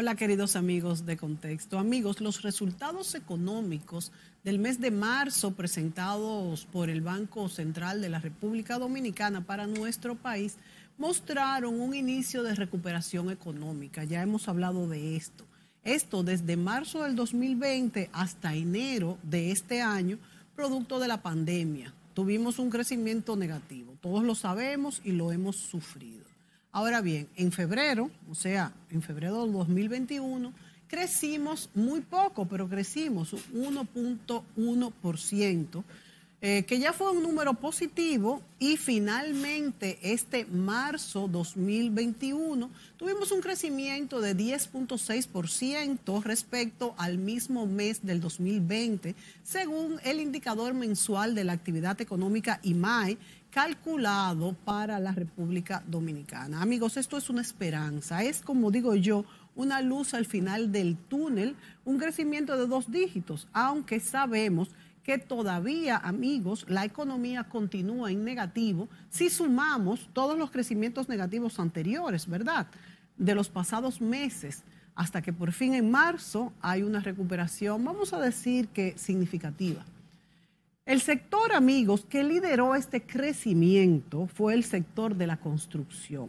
Hola queridos amigos de Contexto. Amigos, los resultados económicos del mes de marzo presentados por el Banco Central de la República Dominicana para nuestro país mostraron un inicio de recuperación económica. Ya hemos hablado de esto. Esto desde marzo del 2020 hasta enero de este año, producto de la pandemia. Tuvimos un crecimiento negativo. Todos lo sabemos y lo hemos sufrido. Ahora bien, en febrero, o sea, en febrero del 2021, crecimos muy poco, pero crecimos 1.1%, eh, que ya fue un número positivo y finalmente este marzo 2021 tuvimos un crecimiento de 10.6% respecto al mismo mes del 2020, según el indicador mensual de la actividad económica IMAI, calculado para la República Dominicana. Amigos, esto es una esperanza, es como digo yo, una luz al final del túnel, un crecimiento de dos dígitos, aunque sabemos que todavía, amigos, la economía continúa en negativo si sumamos todos los crecimientos negativos anteriores, ¿verdad? De los pasados meses, hasta que por fin en marzo hay una recuperación, vamos a decir que significativa. El sector, amigos, que lideró este crecimiento fue el sector de la construcción,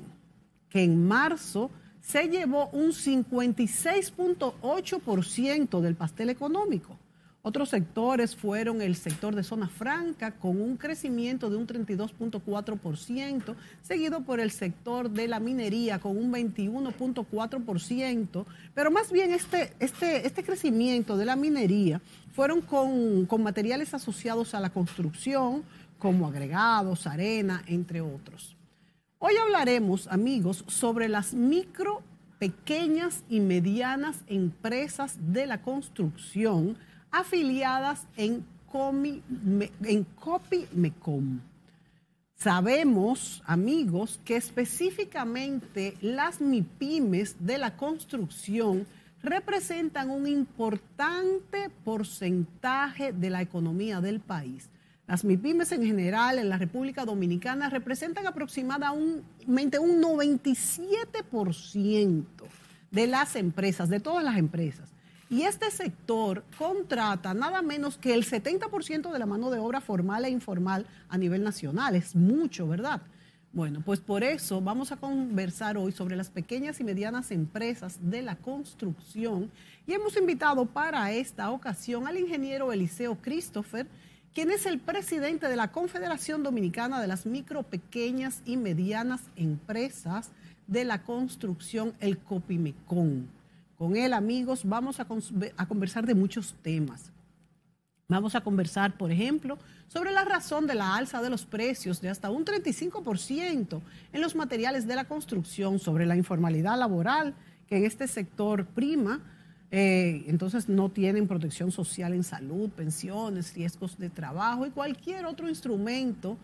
que en marzo se llevó un 56.8% del pastel económico. Otros sectores fueron el sector de zona franca con un crecimiento de un 32.4%, seguido por el sector de la minería con un 21.4%, pero más bien este, este, este crecimiento de la minería fueron con, con materiales asociados a la construcción, como agregados, arena, entre otros. Hoy hablaremos, amigos, sobre las micro, pequeñas y medianas empresas de la construcción, afiliadas en, Comi, en Copimecom. Sabemos, amigos, que específicamente las MIPIMES de la construcción representan un importante porcentaje de la economía del país. Las MIPIMES en general en la República Dominicana representan aproximadamente un 97% de las empresas, de todas las empresas. Y este sector contrata nada menos que el 70% de la mano de obra formal e informal a nivel nacional. Es mucho, ¿verdad? Bueno, pues por eso vamos a conversar hoy sobre las pequeñas y medianas empresas de la construcción y hemos invitado para esta ocasión al ingeniero Eliseo Christopher, quien es el presidente de la Confederación Dominicana de las Micro, Pequeñas y Medianas Empresas de la Construcción, el COPIMECON. Con él, amigos, vamos a, conversar de muchos temas. Vamos a conversar, por ejemplo, sobre la razón de la alza de los precios de hasta un 35% en los materiales de la construcción, sobre la informalidad laboral que en este sector prima. Eh, entonces no tienen protección social en salud, pensiones, riesgos de trabajo y cualquier otro instrumento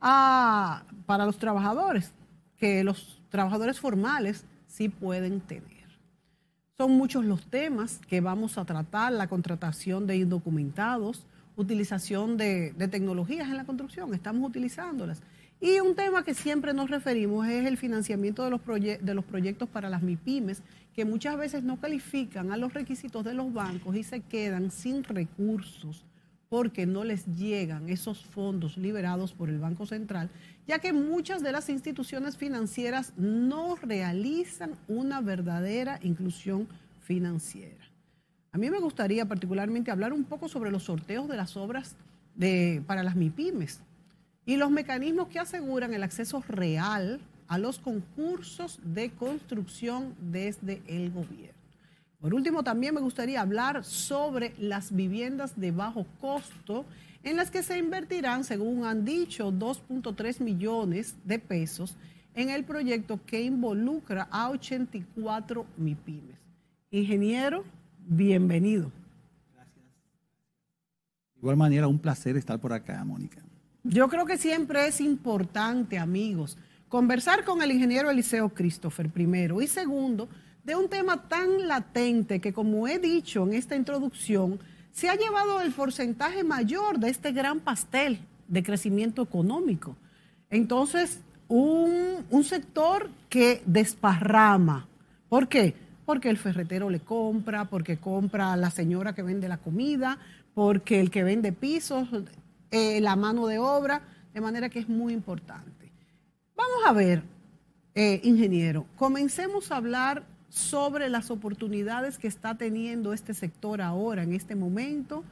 ah, para los trabajadores que los trabajadores formales sí pueden tener. Son muchos los temas que vamos a tratar, la contratación de indocumentados, utilización de, tecnologías en la construcción, estamos utilizándolas. Y un tema que siempre nos referimos es el financiamiento de los, de los proyectos para las MIPIMES, que muchas veces no califican a los requisitos de los bancos y se quedan sin recursos porque no les llegan esos fondos liberados por el Banco Central ya que muchas de las instituciones financieras no realizan una verdadera inclusión financiera. A mí me gustaría particularmente hablar un poco sobre los sorteos de las obras de, para las MIPIMES y los mecanismos que aseguran el acceso real a los concursos de construcción desde el gobierno. Por último, también me gustaría hablar sobre las viviendas de bajo costo en las que se invertirán, según han dicho, 2.3 millones de pesos en el proyecto que involucra a 84 MIPIMES. Ingeniero, bienvenido. Gracias. De igual manera, un placer estar por acá, Mónica. Yo creo que siempre es importante, amigos, conversar con el ingeniero Eliseo Christopher, primero, y segundo, de un tema tan latente que, como he dicho en esta introducción, se ha llevado el porcentaje mayor de este gran pastel de crecimiento económico. Entonces, un, sector que desparrama. ¿Por qué? Porque el ferretero le compra, porque compra a la señora que vende la comida, porque el que vende pisos, eh, la mano de obra, de manera que es muy importante. Vamos a ver, eh, ingeniero, comencemos a hablar sobre las oportunidades que está teniendo este sector ahora, en este momento.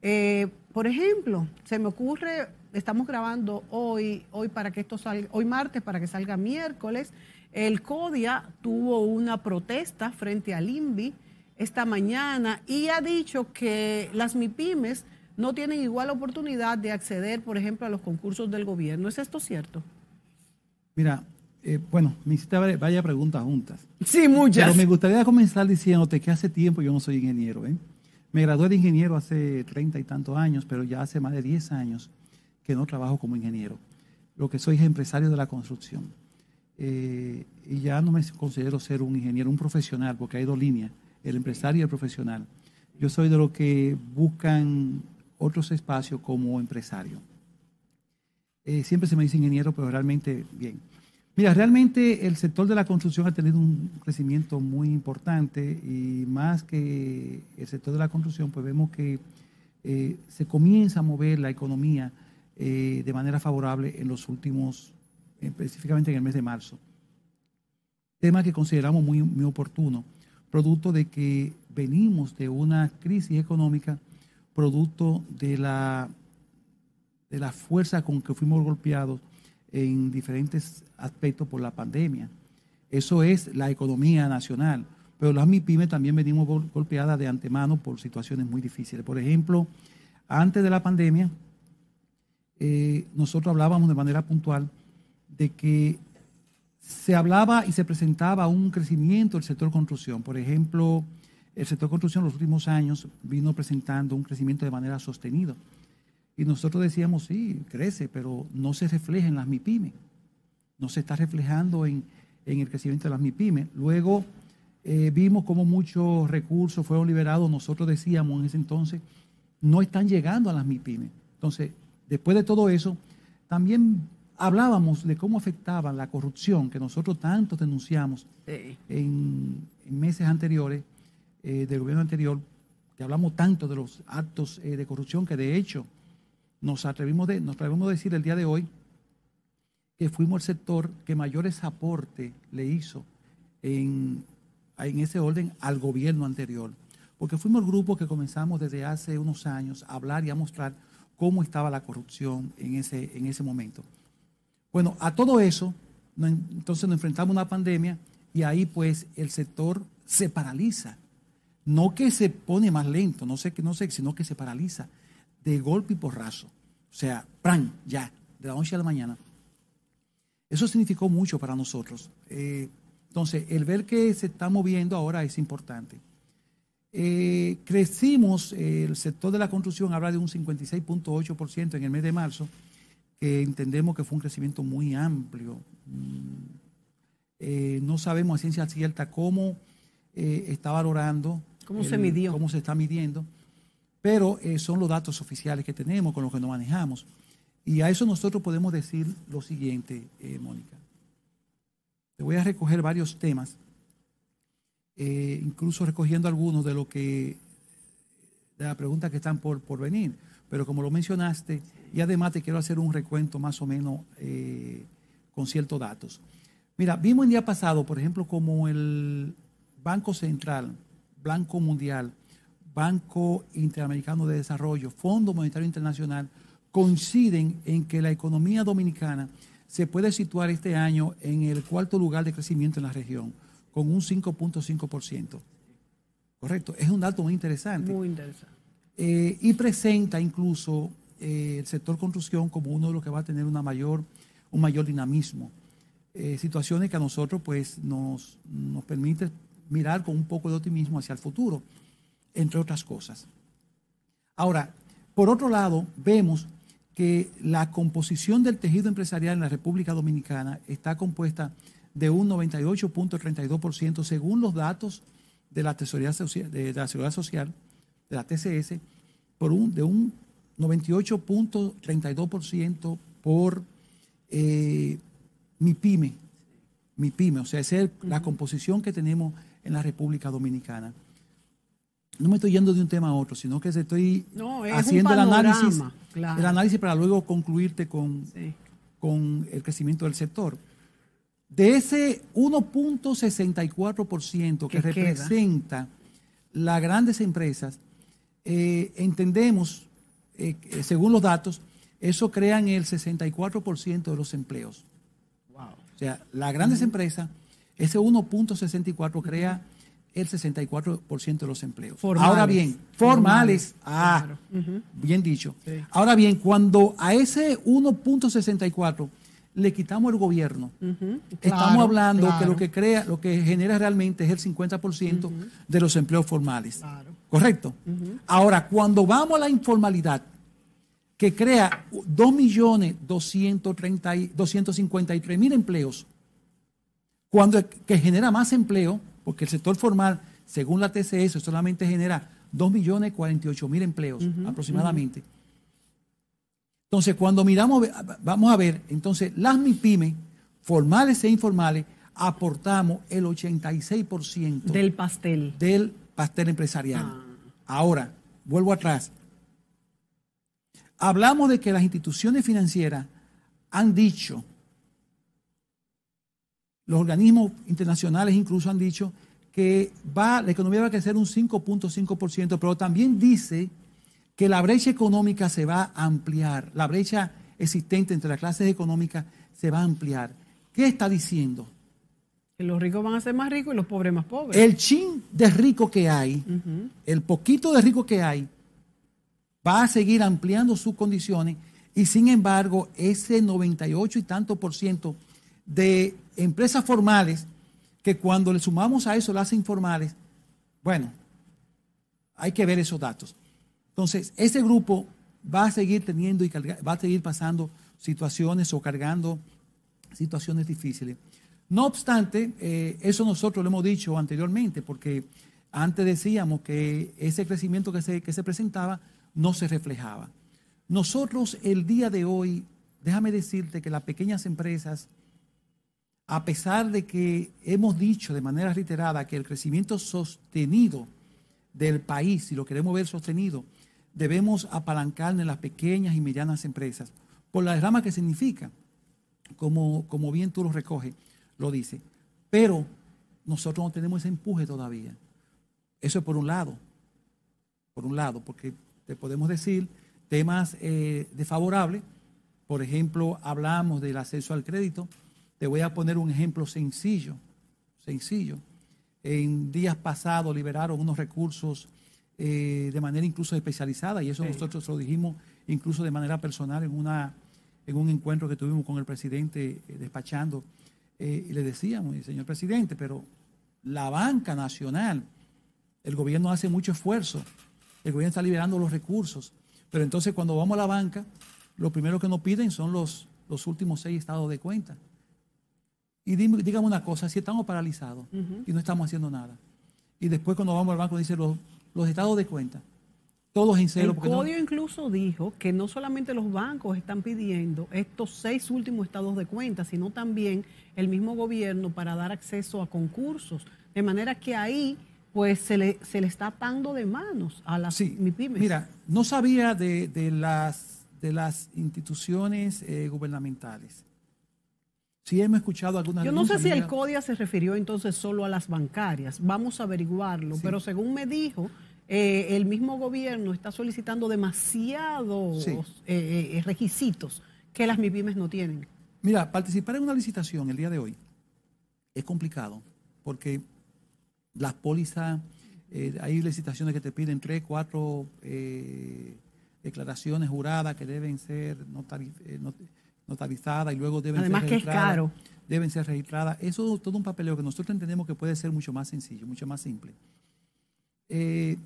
Eh, por ejemplo, se me ocurre, estamos grabando hoy, hoy para que esto salga, hoy martes para que salga miércoles, el CODIA tuvo una protesta frente al INVI esta mañana y ha dicho que las MIPIMES no tienen igual oportunidad de acceder, por ejemplo, a los concursos del gobierno. ¿Es esto cierto? Mira, eh, bueno, me hiciste varias preguntas juntas. Sí, muchas. Pero me gustaría comenzar diciéndote que hace tiempo yo no soy ingeniero. ¿eh? Me gradué de ingeniero hace treinta y tantos años, pero ya hace más de diez años que no trabajo como ingeniero. Lo que soy es empresario de la construcción. Eh, y ya no me considero ser un ingeniero, un profesional, porque hay dos líneas, el empresario y el profesional. Yo soy de los que buscan otros espacios como empresario. Eh, siempre se me dice ingeniero, pero realmente bien. Mira, realmente el sector de la construcción ha tenido un crecimiento muy importante y más que el sector de la construcción, pues vemos que eh, se comienza a mover la economía eh, de manera favorable en los últimos, eh, específicamente en el mes de marzo. Tema que consideramos muy, muy oportuno, producto de que venimos de una crisis económica, producto de la, de la fuerza con que fuimos golpeados en diferentes aspectos por la pandemia. Eso es la economía nacional. Pero las MIPIME también venimos golpeadas de antemano por situaciones muy difíciles. Por ejemplo, antes de la pandemia, eh, nosotros hablábamos de manera puntual de que se hablaba y se presentaba un crecimiento del sector construcción. Por ejemplo, el sector construcción en los últimos años vino presentando un crecimiento de manera sostenida. Y nosotros decíamos, sí, crece, pero no se refleja en las mipymes No se está reflejando en, el crecimiento de las mipymes Luego eh, vimos cómo muchos recursos fueron liberados. Nosotros decíamos en ese entonces, no están llegando a las mipymes Entonces, después de todo eso, también hablábamos de cómo afectaba la corrupción que nosotros tanto denunciamos en, meses anteriores eh, del gobierno anterior, que hablamos tanto de los actos eh, de corrupción que de hecho nos atrevimos, de, nos a decir el día de hoy que fuimos el sector que mayores aporte le hizo en, ese orden al gobierno anterior, porque fuimos el grupo que comenzamos desde hace unos años a hablar y a mostrar cómo estaba la corrupción en ese, en ese momento. Bueno, a todo eso, entonces nos enfrentamos a una pandemia y ahí pues el sector se paraliza. No que se pone más lento, no sé, no sé, sino que se paraliza de golpe y porrazo. O sea, ¡pran! ya, de la noche a la mañana. Eso significó mucho para nosotros. Eh, entonces, el ver que se está moviendo ahora es importante. Eh, crecimos, eh, el sector de la construcción habla de un 56.8% en el mes de marzo, que entendemos que fue un crecimiento muy amplio. Mm, no sabemos a ciencia cierta cómo está valorando. ¿Cómo se midió? Cómo se está midiendo pero eh, son los datos oficiales que tenemos, con los que nos manejamos. Y a eso nosotros podemos decir lo siguiente, eh, Mónica. Te voy a recoger varios temas, eh, incluso recogiendo algunos de lo que de las preguntas que están por, por venir. Pero como lo mencionaste, y además te quiero hacer un recuento más o menos con ciertos datos. Mira, vimos el día pasado, por ejemplo, como el Banco Central, Blanco Mundial, Banco Interamericano de Desarrollo, Fondo Monetario Internacional, coinciden en que la economía dominicana se puede situar este año en el cuarto lugar de crecimiento en la región, con un 5.5%. Correcto, es un dato muy interesante. Muy interesante. Eh, y presenta incluso eh, el sector construcción como uno de los que va a tener un mayor dinamismo. Eh, situaciones que a nosotros pues, nos, nos permite mirar con un poco de optimismo hacia el futuro entre otras cosas. Ahora, por otro lado, vemos que la composición del tejido empresarial en la República Dominicana está compuesta de un 98.32% según los datos de la Tesorería Social, de la Seguridad Social, de la TCS, por un, de un 98.32% por eh, MIPYME, MIPYME, o sea, es la composición que tenemos en la República Dominicana no me estoy yendo de un tema a otro, sino que estoy haciendo el análisis, para luego concluirte con, con el crecimiento del sector. De ese 1.64% que representa las grandes empresas, eh, entendemos, eh, eh, según los datos, eso crean el 64% de los empleos. O sea, las grandes empresas, ese 1.64 crea el 64% de los empleos. Ahora bien, formales, ah, bien dicho. Ahora bien, cuando a ese 1.64 le quitamos el gobierno, estamos hablando que lo que crea, lo que genera realmente es el 50% de los empleos formales. ¿Correcto? Ahora, cuando vamos a la informalidad, que crea 2.253.000 empleos, cuando que genera más empleo, porque el sector formal, según la TCS, solamente genera 2.048.000 empleos aproximadamente. Entonces, cuando miramos, vamos a ver, entonces las MIPYME, formales e informales, aportamos el 86% del pastel. Del pastel empresarial. Ah. Ahora, vuelvo atrás. Hablamos de que las instituciones financieras han dicho los organismos internacionales incluso han dicho que va, la economía va a crecer un 5.5%, pero también dice que la brecha económica se va a ampliar, la brecha existente entre las clases económicas se va a ampliar. ¿Qué está diciendo? Que los ricos van a ser más ricos y los pobres más pobres. El chin de rico que hay, el poquito de rico que hay, va a seguir ampliando sus condiciones y sin embargo ese 98 y tanto por ciento de empresas formales que cuando le sumamos a eso las informales, bueno, hay que ver esos datos. Entonces, ese grupo va a seguir teniendo y va a seguir pasando situaciones o cargando situaciones difíciles. No obstante, eh, eso nosotros lo hemos dicho anteriormente, porque antes decíamos que ese crecimiento que se, que se presentaba no se reflejaba. Nosotros el día de hoy, déjame decirte que las pequeñas empresas, a pesar de que hemos dicho de manera reiterada que el crecimiento sostenido del país, si lo queremos ver sostenido, debemos apalancar en las pequeñas y medianas empresas, por la rama que significa, como, bien tú lo recoges, lo dice. Pero nosotros no tenemos ese empuje todavía. Eso es por un lado, por un lado, porque te podemos decir temas eh, desfavorables, por ejemplo, hablamos del acceso al crédito, le voy a poner un ejemplo sencillo, sencillo. En días pasados liberaron unos recursos eh, de manera incluso especializada y eso nosotros lo dijimos incluso de manera personal en, una, en un encuentro que tuvimos con el presidente eh, despachando eh, y le decíamos, señor presidente, pero la banca nacional, el gobierno hace mucho esfuerzo, el gobierno está liberando los recursos, pero entonces cuando vamos a la banca, lo primero que nos piden son los, los últimos seis estados de cuenta. Y dígame una cosa, si estamos paralizados y no estamos haciendo nada, y después cuando vamos al banco dice los, estados de cuenta, todos en cero. El código incluso dijo que no solamente los bancos están pidiendo estos seis últimos estados de cuenta, sino también el mismo gobierno para dar acceso a concursos, de manera que ahí pues se le, se le está atando de manos a las Mira, no sabía de, las, de las instituciones eh, gubernamentales hemos escuchado alguna Yo no sé si el CODIA se refirió entonces solo a las bancarias, vamos a averiguarlo, pero según me dijo, eh, el mismo gobierno está solicitando demasiados eh, eh, requisitos que las MIPIMES no tienen. Mira, participar en una licitación el día de hoy es complicado porque las pólizas, hay licitaciones que te piden tres, cuatro declaraciones juradas que deben ser y luego deben Además ser que es Deben ser registradas. Eso es todo un papeleo que nosotros entendemos que puede ser mucho más sencillo, mucho más simple. Eh,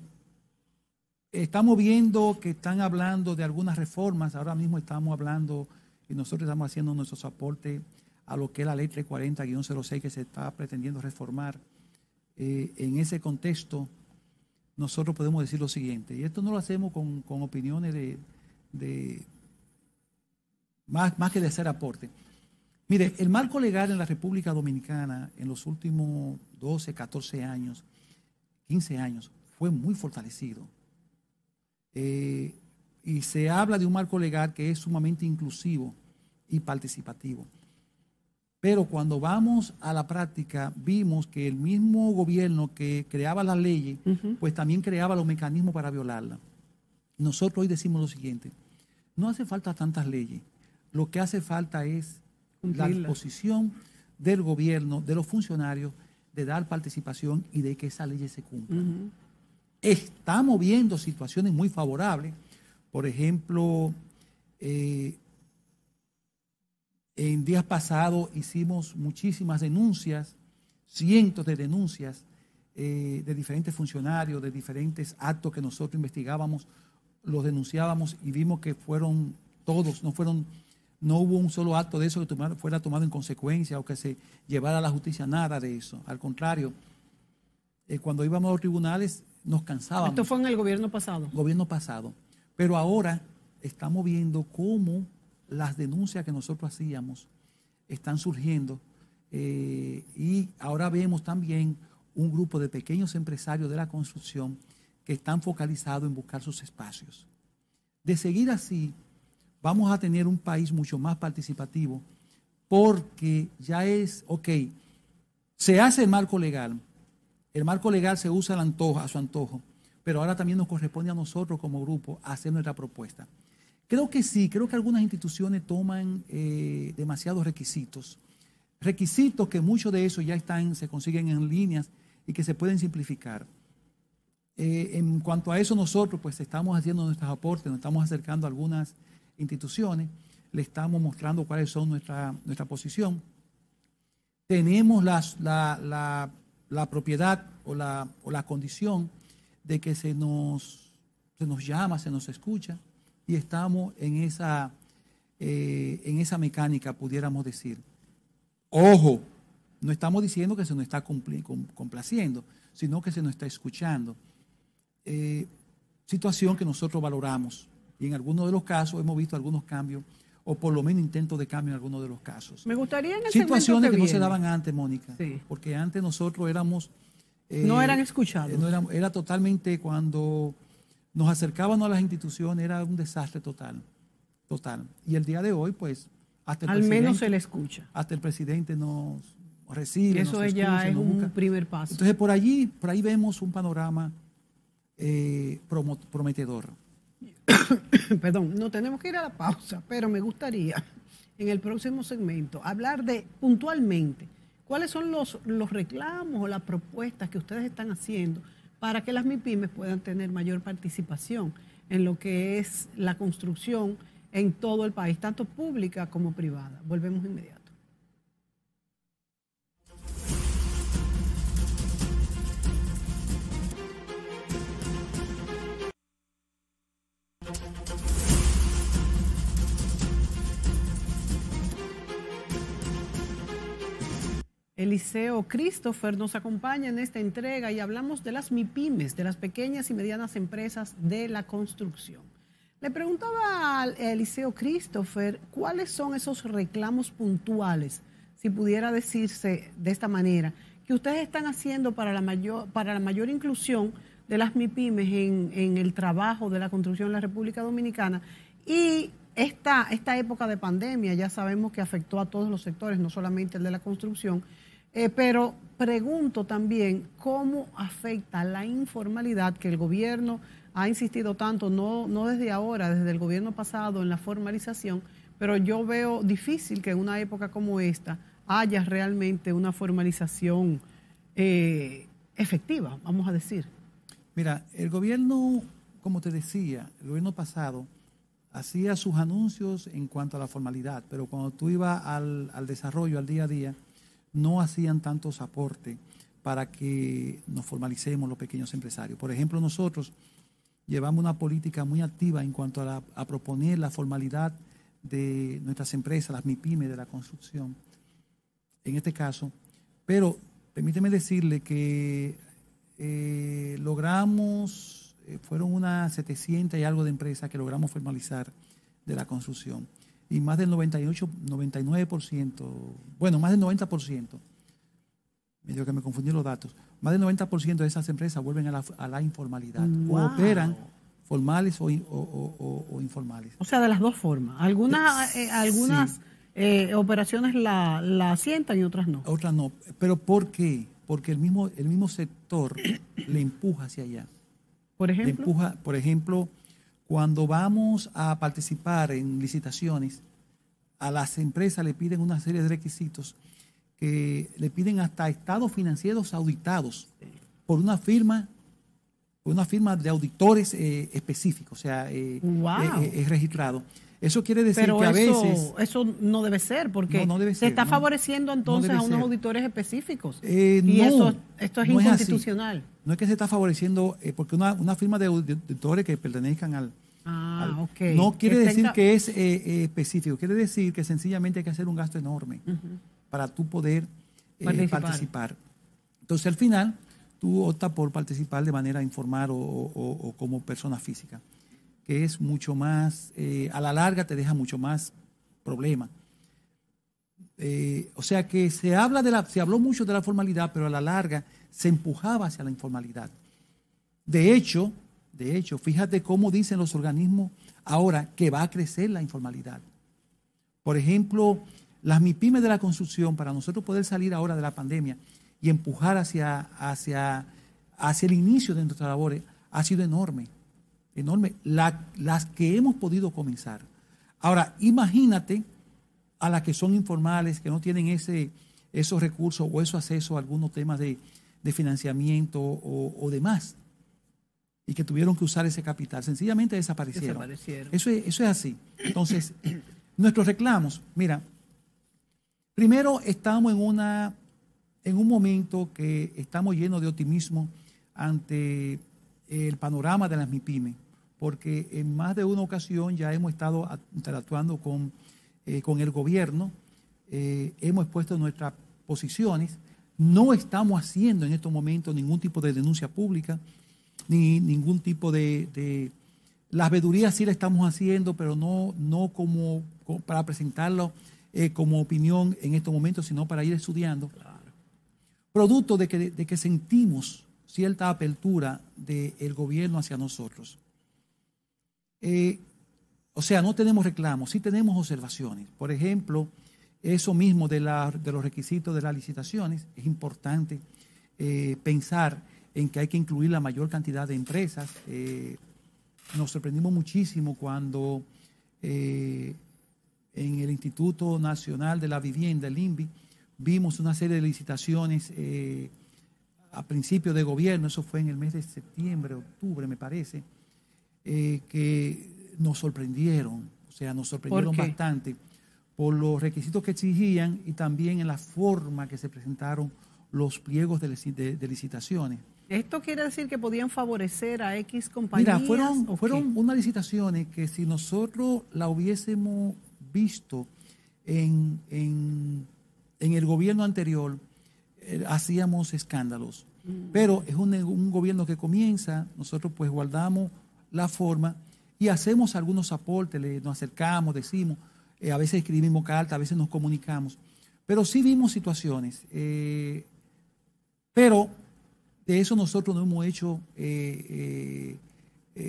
estamos viendo que están hablando de algunas reformas. Ahora mismo estamos hablando y nosotros estamos haciendo nuestro soporte a lo que es la ley 340-06 que se está pretendiendo reformar. Eh, en ese contexto, nosotros podemos decir lo siguiente, y esto no lo hacemos con, opiniones de, más, que de hacer aporte. Mire, el marco legal en la República Dominicana en los últimos 12, 14 años, 15 años, fue muy fortalecido. Eh, y se habla de un marco legal que es sumamente inclusivo y participativo. Pero cuando vamos a la práctica, vimos que el mismo gobierno que creaba las leyes, pues también creaba los mecanismos para violarla. Nosotros hoy decimos lo siguiente, no hace falta tantas leyes lo que hace falta es la disposición del gobierno, de los funcionarios, de dar participación y de que esa ley se cumpla. Estamos viendo situaciones muy favorables. Por ejemplo, eh, en días pasados hicimos muchísimas denuncias, cientos de denuncias eh, de diferentes funcionarios, de diferentes actos que nosotros investigábamos, los denunciábamos y vimos que fueron todos, no fueron no hubo un solo acto de eso que fuera tomado en consecuencia o que se llevara a la justicia, nada de eso. Al contrario, eh, cuando íbamos a los tribunales nos cansábamos. Esto fue en el gobierno pasado. Gobierno pasado. Pero ahora estamos viendo cómo las denuncias que nosotros hacíamos están surgiendo eh, y ahora vemos también un grupo de pequeños empresarios de la construcción que están focalizados en buscar sus espacios. De seguir así, vamos a tener un país mucho más participativo porque ya es, ok, se hace el marco legal, el marco legal se usa a su antojo, pero ahora también nos corresponde a nosotros como grupo hacer nuestra propuesta. Creo que sí, creo que algunas instituciones toman eh, demasiados requisitos, requisitos que muchos de esos ya están, se consiguen en líneas y que se pueden simplificar. Eh, en cuanto a eso, nosotros pues estamos haciendo nuestros aportes, nos estamos acercando a algunas instituciones, le estamos mostrando cuáles son nuestra, nuestra posición. Tenemos la, propiedad o la, condición de que se nos, nos llama, se nos escucha, y estamos en esa, eh, en esa mecánica, pudiéramos decir. Ojo, no estamos diciendo que se nos está complaciendo, sino que se nos está escuchando. Eh, situación que nosotros valoramos y en algunos de los casos hemos visto algunos cambios o por lo menos intentos de cambio en algunos de los casos. Me gustaría en Situaciones que, no se daban antes, Mónica, sí. porque antes nosotros éramos... Eh, no eran escuchados. Eh, era, totalmente cuando nos acercábamos a las instituciones era un desastre total, total. Y el día de hoy, pues, hasta el al menos se le escucha. Hasta el presidente nos recibe. Eso nos ya es un primer paso. Entonces por allí, por ahí vemos un panorama eh, prometedor. perdón, no tenemos que ir a la pausa, pero me gustaría en el próximo segmento hablar de puntualmente cuáles son los, los reclamos o las propuestas que ustedes están haciendo para que las MIPIMES puedan tener mayor participación en lo que es la construcción en todo el país, tanto pública como privada. Volvemos inmediatamente. Eliseo Christopher nos acompaña en esta entrega y hablamos de las MIPIMES, de las pequeñas y medianas empresas de la construcción. Le preguntaba a Eliseo Christopher cuáles son esos reclamos puntuales, si pudiera decirse de esta manera, que ustedes están haciendo para la mayor, para la mayor inclusión de las MIPIMES en, el trabajo de la construcción en la República Dominicana y esta época de pandemia ya sabemos que afectó a todos los sectores, no solamente el de la construcción eh, pero pregunto también cómo afecta la informalidad que el gobierno ha insistido tanto, no, desde ahora, desde el gobierno pasado, en la formalización, pero yo veo difícil que en una época como esta haya realmente una formalización eh, efectiva, vamos a decir. Mira, el gobierno, como te decía, el gobierno pasado hacía sus anuncios en cuanto a la formalidad, pero cuando tú ibas al desarrollo, al día a día, no hacían tantos aportes para que nos formalicemos los pequeños empresarios. Por ejemplo, nosotros llevamos una política muy activa en cuanto a, proponer la formalidad de nuestras empresas, las mipymes de la construcción, en este caso. Pero permíteme decirle que eh, logramos, eh, fueron unas 700 y algo de empresas que logramos formalizar de la construcción y más del 98, 99%, bueno, más del 90%, me medio que me confundí los datos, más del 90% de esas empresas vuelven a la, informalidad o operan formales o, informales. O sea, de las dos formas. Algunas, eh, eh, eh, algunas operaciones la, la asientan y otras no. Otras no. ¿Pero por qué? Porque el mismo, el mismo sector le empuja hacia allá. Por ejemplo. empuja, por ejemplo, cuando vamos a participar en licitaciones, a las empresas le piden una serie de requisitos que le piden hasta estados financieros auditados por una firma por una firma de auditores eh, específicos, o sea, eh, eh, es registrado. Eso quiere decir que a veces. Eso no debe ser, porque no, se está favoreciendo entonces a unos auditores específicos. Eh, y eso, esto es inconstitucional. no es que se está favoreciendo, eh, porque una, firma de auditores que pertenezcan al. Ah, No quiere decir que es eh, específico, quiere decir que sencillamente hay que hacer un gasto enorme para tú poder participar. Entonces, al final, tú optas por participar de manera informal o como persona física que es mucho más, eh, a la larga te deja mucho más problema. Eh, o sea que se, habla de la, se habló mucho de la formalidad, pero a la larga se empujaba hacia la informalidad. De hecho, de hecho, fíjate cómo dicen los organismos ahora que va a crecer la informalidad. Por ejemplo, las MIPIMES de la construcción, para nosotros poder salir ahora de la pandemia y empujar hacia, hacia el inicio de nuestras labores, ha sido enorme enorme, las que hemos podido comenzar. Ahora, imagínate a las que son informales, que no tienen ese, esos recursos o ese acceso a algunos temas de, financiamiento o, demás, y que tuvieron que usar ese capital, sencillamente desaparecieron. desaparecieron. Eso, es, así. Entonces, nuestros reclamos, mira, primero estamos en, una, en un momento que estamos llenos de optimismo ante el panorama de las MIPIME porque en más de una ocasión ya hemos estado interactuando eh, con, el gobierno, eh, hemos expuesto nuestras posiciones, no estamos haciendo en estos momentos ningún tipo de denuncia pública, ni ningún tipo de... las vedurías sí la estamos haciendo, pero no, no como, para presentarlo eh, como opinión en estos momentos, sino para ir estudiando. Producto de que, sentimos cierta apertura del gobierno hacia nosotros. Eh, o sea, no tenemos reclamos, sí tenemos observaciones. Por ejemplo, eso mismo de, los requisitos de las licitaciones, es importante eh, pensar en que hay que incluir la mayor cantidad de empresas. Eh, nos sorprendimos muchísimo cuando en el Instituto Nacional de la Vivienda, el INVI, vimos una serie de licitaciones a principio de gobierno, eso fue en el mes de septiembre, octubre, me parece, eh, que nos sorprendieron, o sea, nos sorprendieron bastante por los requisitos que exigían y también en la forma que se presentaron los pliegos de, licitaciones. ¿Esto quiere decir que podían favorecer a X compañías? Mira, fueron, unas licitaciones que si nosotros la hubiésemos visto en, el gobierno anterior, eh, hacíamos escándalos. Mm. Pero es un, un gobierno que comienza, nosotros pues guardamos la forma y hacemos algunos aportes, nos acercamos, decimos, eh, a veces escribimos cartas, a veces nos comunicamos, pero sí vimos situaciones. Eh, pero de eso nosotros no hemos hecho eh,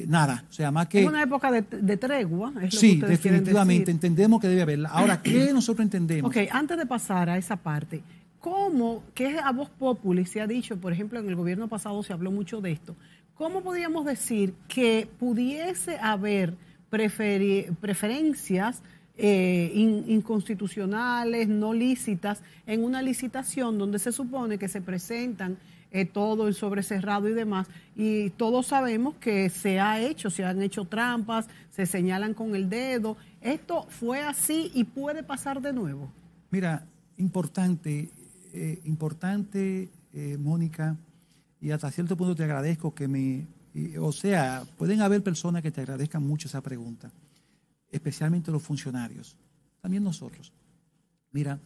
nada. O sea, más que... Es una época de, tregua. Es lo sí, definitivamente, entendemos que debe haberla. Ahora, ¿qué nosotros entendemos? Ok, antes de pasar a esa parte, ¿cómo, qué a voz populi se ha dicho, por ejemplo, en el gobierno pasado se habló mucho de esto? ¿cómo podríamos decir que pudiese haber preferencias eh, inconstitucionales, no lícitas, en una licitación donde se supone que se presentan eh, todo el sobrecerrado y demás. Y todos sabemos que se ha hecho, se han hecho trampas, se señalan con el dedo. Esto fue así y puede pasar de nuevo. Mira, importante, eh, importante, Mónica, y hasta cierto punto te agradezco que me... o sea, pueden haber personas que te agradezcan mucho esa pregunta, especialmente los funcionarios, también nosotros. Mira,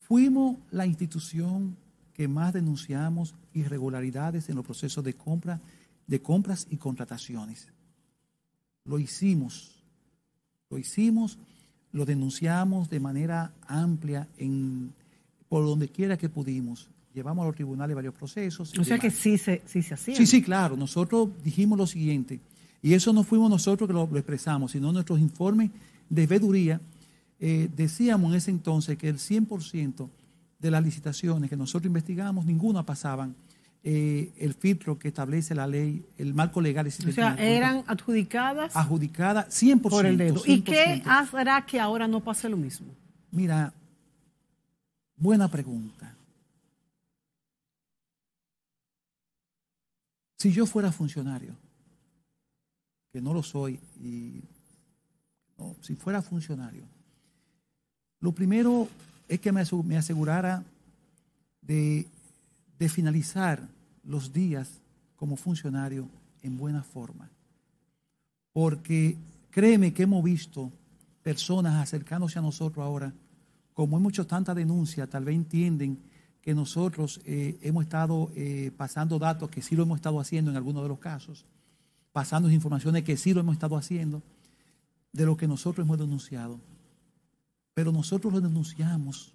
fuimos la institución que más denunciamos irregularidades en los procesos de compra, de compras y contrataciones. Lo hicimos, lo hicimos, lo denunciamos de manera amplia en por donde quiera que pudimos llevamos a los tribunales varios procesos. O sea que sí se, sí se hacía. Sí, sí, claro. Nosotros dijimos lo siguiente, y eso no fuimos nosotros que lo, expresamos, sino nuestros informes de veduría eh, decíamos en ese entonces que el 100% de las licitaciones que nosotros investigamos, ninguna pasaban eh, el filtro que establece la ley, el marco legal. O sea, eran adjudicadas. Adjudicadas 100%. Por el dedo. 100%. ¿Y qué hará que ahora no pase lo mismo? Mira, buena pregunta. Si yo fuera funcionario, que no lo soy, y si fuera funcionario, lo primero es que me asegurara de, finalizar los días como funcionario en buena forma. Porque créeme que hemos visto personas acercándose a nosotros ahora, como hay muchas tantas denuncias, tal vez entienden que nosotros eh, hemos estado eh, pasando datos, que sí lo hemos estado haciendo en algunos de los casos, pasando informaciones que sí lo hemos estado haciendo, de lo que nosotros hemos denunciado. Pero nosotros lo denunciamos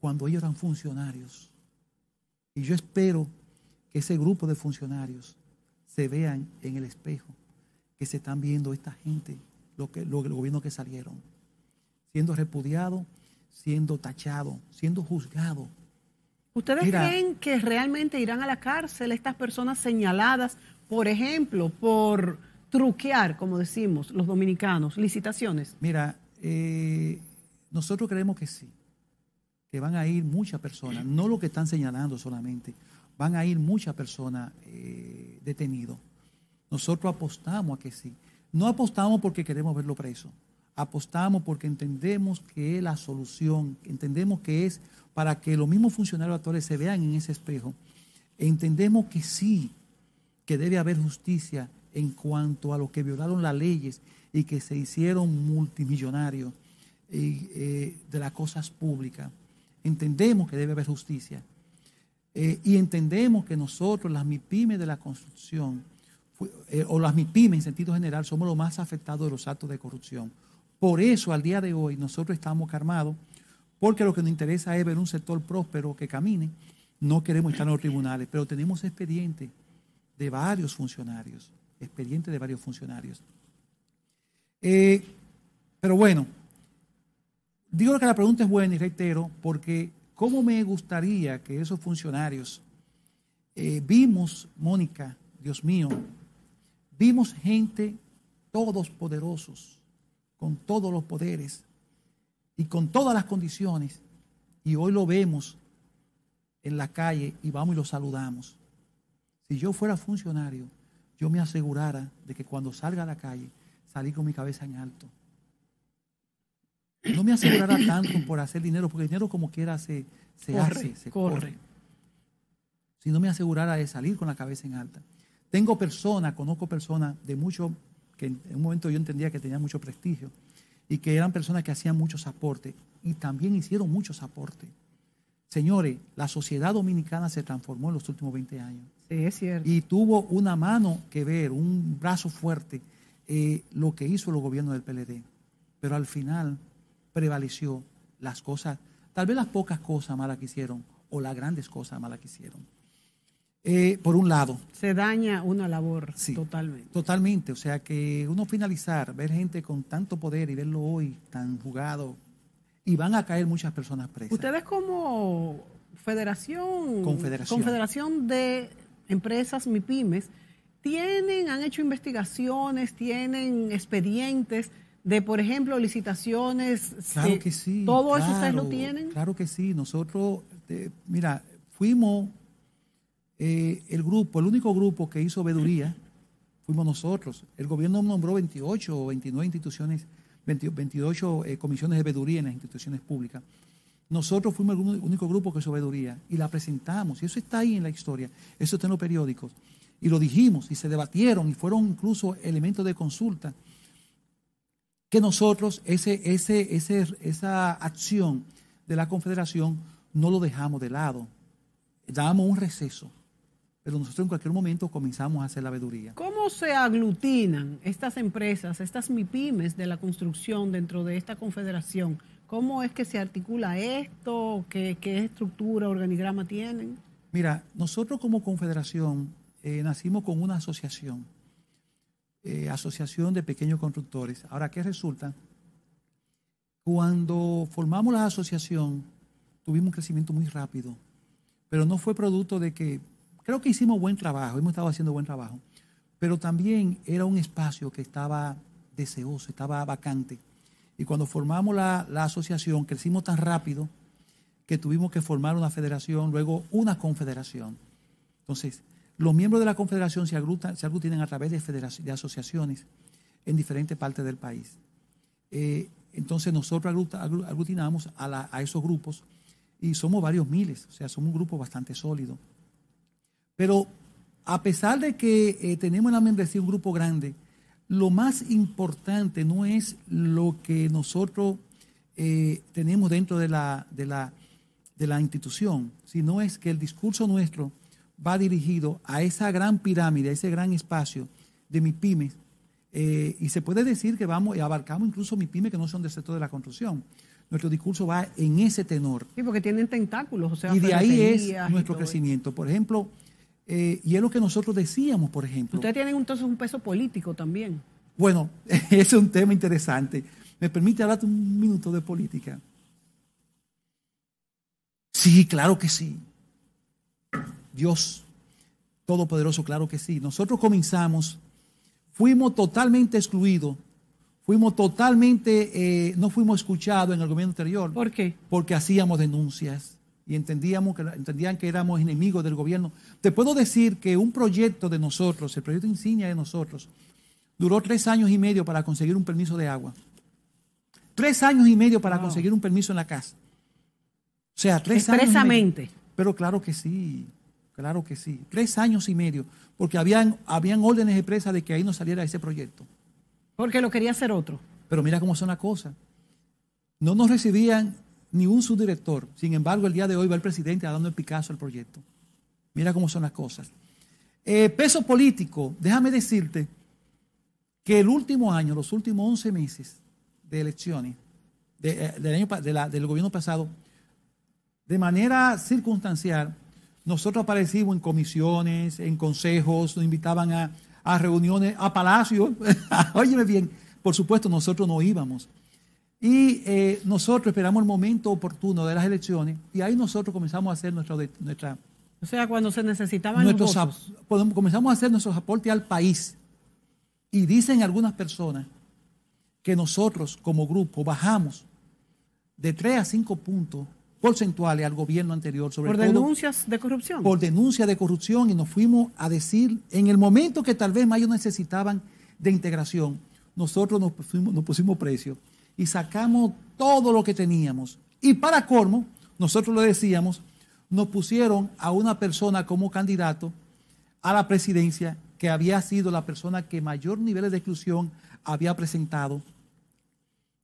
cuando ellos eran funcionarios. Y yo espero que ese grupo de funcionarios se vean en el espejo, que se están viendo esta gente, lo que, los gobiernos que salieron, siendo repudiados, siendo tachados, siendo juzgados ¿Ustedes creen que realmente irán a la cárcel estas personas señaladas, por ejemplo, por truquear, como decimos los dominicanos, licitaciones? Mira, eh, nosotros creemos que sí, que van a ir muchas personas, no lo que están señalando solamente, van a ir muchas personas eh, detenidas. Nosotros apostamos a que sí. No apostamos porque queremos verlo preso apostamos porque entendemos que es la solución, entendemos que es para que los mismos funcionarios actuales se vean en ese espejo. Entendemos que sí, que debe haber justicia en cuanto a los que violaron las leyes y que se hicieron multimillonarios eh, de las cosas públicas. Entendemos que debe haber justicia. Eh, y entendemos que nosotros, las MIPIMES de la construcción, eh, o las MIPIMES en sentido general, somos los más afectados de los actos de corrupción. Por eso al día de hoy nosotros estamos calmados, porque lo que nos interesa es ver un sector próspero que camine. No queremos estar en los tribunales, pero tenemos expediente de varios funcionarios, expediente de varios funcionarios. Eh, pero bueno, digo que la pregunta es buena y reitero, porque cómo me gustaría que esos funcionarios, eh, vimos, Mónica, Dios mío, vimos gente todos poderosos con todos los poderes y con todas las condiciones. Y hoy lo vemos en la calle y vamos y lo saludamos. Si yo fuera funcionario, yo me asegurara de que cuando salga a la calle, salí con mi cabeza en alto. No me asegurara tanto por hacer dinero, porque el dinero como quiera se, se hace, se corre. Si no me asegurara de salir con la cabeza en alta. Tengo personas, conozco personas de mucho que en un momento yo entendía que tenían mucho prestigio, y que eran personas que hacían muchos aportes, y también hicieron muchos aportes. Señores, la sociedad dominicana se transformó en los últimos 20 años. Sí, es cierto. Y tuvo una mano que ver, un brazo fuerte, eh, lo que hizo el gobierno del PLD. Pero al final prevaleció las cosas, tal vez las pocas cosas malas que hicieron o las grandes cosas malas que hicieron. Eh, por un lado. Se daña una labor totalmente. Totalmente, o sea que uno finalizar, ver gente con tanto poder y verlo hoy tan jugado, y van a caer muchas personas presas. Ustedes como federación, confederación, de empresas MIPIMES, tienen, han hecho investigaciones, tienen expedientes de, por ejemplo, licitaciones. Claro que sí. ¿Todo eso ustedes lo tienen? Claro que sí. Nosotros, eh, mira, fuimos eh, el grupo, el único grupo que hizo obeduría fuimos nosotros. El gobierno nombró 28 o 29 instituciones, 28 eh, comisiones de veduría en las instituciones públicas. Nosotros fuimos el único grupo que hizo veeduría y la presentamos. Y eso está ahí en la historia, eso está en los periódicos. Y lo dijimos y se debatieron y fueron incluso elementos de consulta. Que nosotros ese, ese, esa acción de la Confederación no lo dejamos de lado. Dábamos un receso pero nosotros en cualquier momento comenzamos a hacer la veeduría. ¿Cómo se aglutinan estas empresas, estas MIPIMES de la construcción dentro de esta confederación? ¿Cómo es que se articula esto? ¿Qué, estructura, organigrama tienen? Mira, nosotros como confederación eh, nacimos con una asociación, eh, Asociación de Pequeños Constructores. Ahora, ¿qué resulta? Cuando formamos la asociación, tuvimos un crecimiento muy rápido, pero no fue producto de que Creo que hicimos buen trabajo, hemos estado haciendo buen trabajo, pero también era un espacio que estaba deseoso, estaba vacante. Y cuando formamos la, la asociación, crecimos tan rápido que tuvimos que formar una federación, luego una confederación. Entonces, los miembros de la confederación se, se aglutinan a través de, de asociaciones en diferentes partes del país. Eh, entonces nosotros aglutinamos a, esos grupos y somos varios miles, o sea, somos un grupo bastante sólido. Pero a pesar de que eh, tenemos en la membresía un grupo grande, lo más importante no es lo que nosotros eh, tenemos dentro de la, de, la, de la institución, sino es que el discurso nuestro va dirigido a esa gran pirámide, a ese gran espacio de mis pymes. Eh, y se puede decir que vamos abarcamos incluso mi pymes que no son del sector de la construcción. Nuestro discurso va en ese tenor. Sí, porque tienen tentáculos, o sea, y de ahí es nuestro crecimiento. Por ejemplo, eh, y es lo que nosotros decíamos, por ejemplo. Ustedes tienen entonces un peso político también. Bueno, es un tema interesante. ¿Me permite hablarte un minuto de política? Sí, claro que sí. Dios Todopoderoso, claro que sí. Nosotros comenzamos, fuimos totalmente excluidos, fuimos totalmente, eh, no fuimos escuchados en el gobierno anterior. ¿Por qué? Porque hacíamos denuncias y entendíamos que, entendían que éramos enemigos del gobierno. Te puedo decir que un proyecto de nosotros, el proyecto insignia de nosotros, duró tres años y medio para conseguir un permiso de agua. Tres años y medio para conseguir un permiso en la casa. O sea, tres años. Expresamente. Pero claro que sí, claro que sí. Tres años y medio, porque habían, habían órdenes expresas de que ahí no saliera ese proyecto. Porque lo quería hacer otro. Pero mira cómo son las cosas. No nos recibían ni un subdirector. Sin embargo, el día de hoy va el presidente dando el Picasso al proyecto. Mira cómo son las cosas. Eh, peso político, déjame decirte que el último año, los últimos 11 meses de elecciones eh, del, gobierno pasado, de manera circunstancial, nosotros aparecimos en comisiones, en consejos, nos invitaban a, a reuniones, a palacios. Óyeme bien, por supuesto, nosotros no íbamos. Y eh, nosotros esperamos el momento oportuno de las elecciones y ahí nosotros comenzamos a hacer nuestra... nuestra o sea, cuando se necesitaban nuestros, comenzamos a hacer nuestros aportes al país. Y dicen algunas personas que nosotros como grupo bajamos de 3 a 5 puntos porcentuales al gobierno anterior. Sobre por denuncias de corrupción. Por denuncias de corrupción y nos fuimos a decir, en el momento que tal vez más ellos necesitaban de integración, nosotros nos pusimos, nos pusimos precio y sacamos todo lo que teníamos. Y para colmo, nosotros le decíamos, nos pusieron a una persona como candidato a la presidencia que había sido la persona que mayor nivel de exclusión había presentado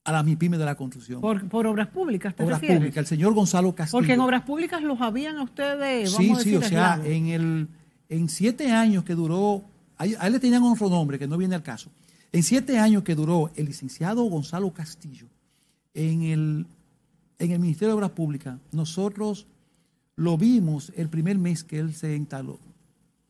a la MIPIME de la construcción. Por, obras públicas, ¿te Obras públicas, el señor Gonzalo Castillo. Porque en obras públicas los habían a ustedes, vamos sí, Sí, o sea, en, el, en siete años que duró, a él le tenían otro nombre que no viene al caso, en siete años que duró el licenciado Gonzalo Castillo en el, en el Ministerio de Obras Públicas, nosotros lo vimos el primer mes que él se instaló,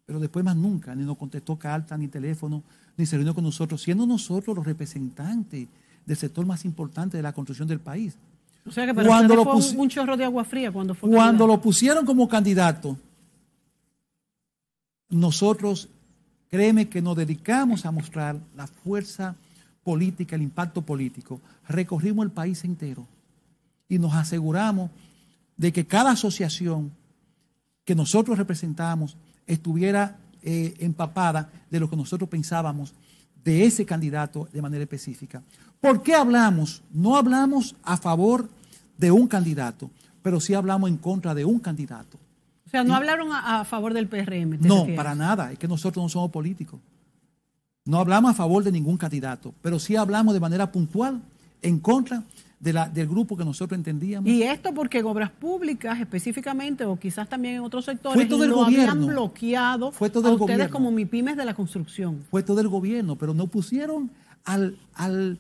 pero después más nunca, ni nos contestó carta, ni teléfono, ni se reunió con nosotros, siendo nosotros los representantes del sector más importante de la construcción del país. O sea que cuando lo un chorro de agua fría cuando fue Cuando lo pusieron como candidato, nosotros Créeme que nos dedicamos a mostrar la fuerza política, el impacto político. Recorrimos el país entero y nos aseguramos de que cada asociación que nosotros representamos estuviera eh, empapada de lo que nosotros pensábamos de ese candidato de manera específica. ¿Por qué hablamos? No hablamos a favor de un candidato, pero sí hablamos en contra de un candidato sea, no hablaron a, favor del PRM. No, para nada. Es que nosotros no somos políticos. No hablamos a favor de ningún candidato, pero sí hablamos de manera puntual en contra de la, del grupo que nosotros entendíamos. Y esto porque obras públicas específicamente o quizás también en otros sectores fue todo habían bloqueado fue todo a ustedes gobierno. como MIPIMES de la construcción. Fue todo el gobierno, pero no pusieron al, al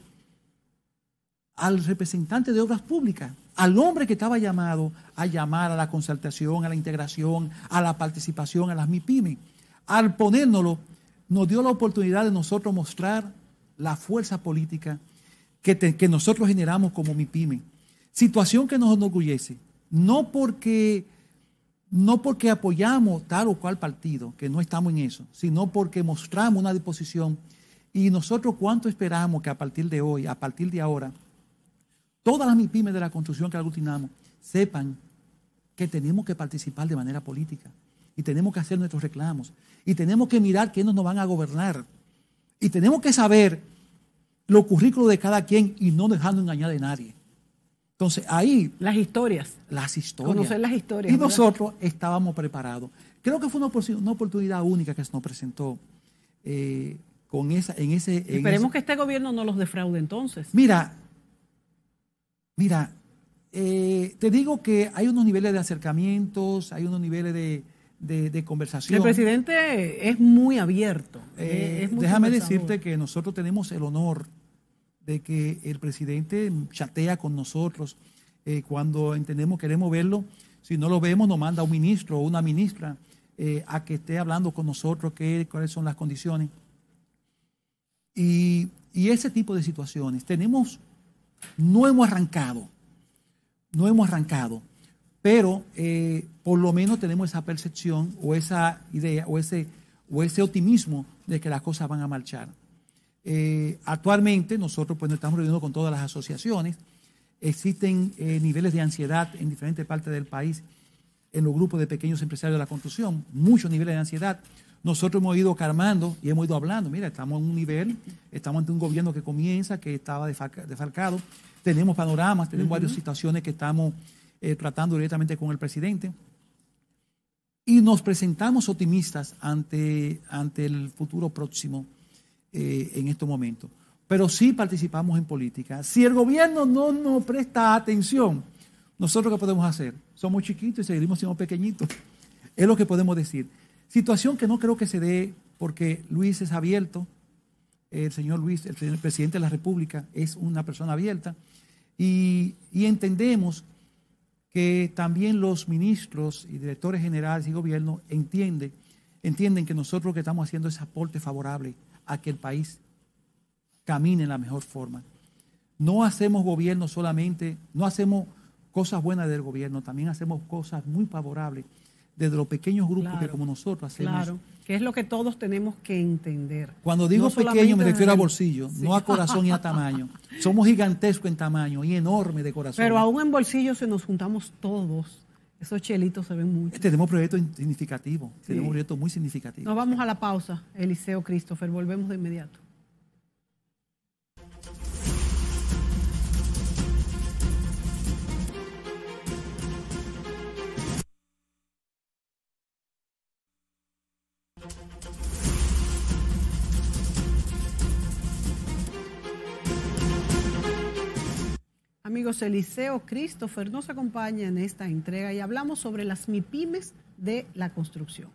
al representante de obras públicas, al hombre que estaba llamado a llamar a la concertación, a la integración, a la participación, a las MIPIME. Al ponérnoslo, nos dio la oportunidad de nosotros mostrar la fuerza política que, nosotros generamos como MIPIME. Situación que nos enorgullece, no porque, no porque apoyamos tal o cual partido, que no estamos en eso, sino porque mostramos una disposición y nosotros cuánto esperamos que a partir de hoy, a partir de ahora, todas las MIPIMES de la construcción que aglutinamos sepan que tenemos que participar de manera política y tenemos que hacer nuestros reclamos y tenemos que mirar quiénes nos van a gobernar y tenemos que saber los currículos de cada quien y no dejando engañar de nadie. Entonces ahí... Las historias. Las historias. Conocer las historias. Y nosotros estábamos preparados. Creo que fue una, oportunidad única que se nos presentó eh, con esa, en ese... Esperemos que este gobierno no los defraude entonces. Mira, Mira, eh, te digo que hay unos niveles de acercamientos, hay unos niveles de, conversación. El presidente es muy abierto. Eh, eh, déjame decirte que nosotros tenemos el honor de que el presidente chatea con nosotros cuando entendemos, queremos verlo. Si no lo vemos, nos manda un ministro o una ministra a que esté hablando con nosotros qué, cuáles son las condiciones. Y, y ese tipo de situaciones. Tenemos no hemos arrancado, no hemos arrancado, pero eh, por lo menos tenemos esa percepción o esa idea o ese, o ese optimismo de que las cosas van a marchar. Eh, actualmente nosotros pues nos estamos reuniendo con todas las asociaciones, existen eh, niveles de ansiedad en diferentes partes del país en los grupos de pequeños empresarios de la construcción, muchos niveles de ansiedad, nosotros hemos ido calmando y hemos ido hablando. Mira, estamos en un nivel, estamos ante un gobierno que comienza, que estaba defalcado. Tenemos panoramas, tenemos varias situaciones que estamos eh, tratando directamente con el presidente. Y nos presentamos optimistas ante, ante el futuro próximo eh, en estos momentos. Pero sí participamos en política. Si el gobierno no nos presta atención, ¿nosotros qué podemos hacer? Somos chiquitos y seguimos siendo pequeñitos. Es lo que podemos decir. Situación que no creo que se dé porque Luis es abierto, el señor Luis, el, presidente de la República, es una persona abierta, y, entendemos que también los ministros y directores generales y gobierno entienden, entienden que nosotros lo que estamos haciendo es aporte favorable a que el país camine en la mejor forma. No hacemos gobierno solamente, no hacemos cosas buenas del gobierno, también hacemos cosas muy favorables desde los pequeños grupos que como nosotros hacemos. Claro, que es lo que todos tenemos que entender. Cuando digo pequeño me refiero a bolsillo, no a corazón y a tamaño. Somos gigantescos en tamaño y enorme de corazón. Pero aún en bolsillo se nos juntamos todos. Esos chelitos se ven mucho. Tenemos proyectos significativos, tenemos proyectos muy significativos. Nos vamos a la pausa, Eliseo Christopher, volvemos de inmediato. amigos Eliseo Christopher nos acompaña en esta entrega y hablamos sobre las MIPIMES de la construcción.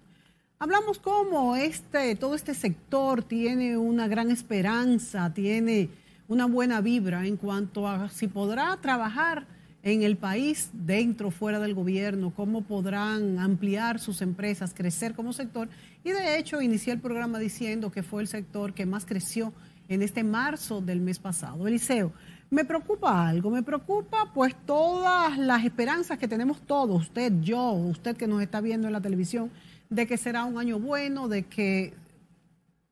Hablamos cómo este, todo este sector tiene una gran esperanza, tiene una buena vibra en cuanto a si podrá trabajar en el país, dentro, o fuera del gobierno, cómo podrán ampliar sus empresas, crecer como sector. Y de hecho, inicié el programa diciendo que fue el sector que más creció en este marzo del mes pasado. Eliseo, me preocupa algo, me preocupa pues todas las esperanzas que tenemos todos, usted, yo, usted que nos está viendo en la televisión, de que será un año bueno, de que,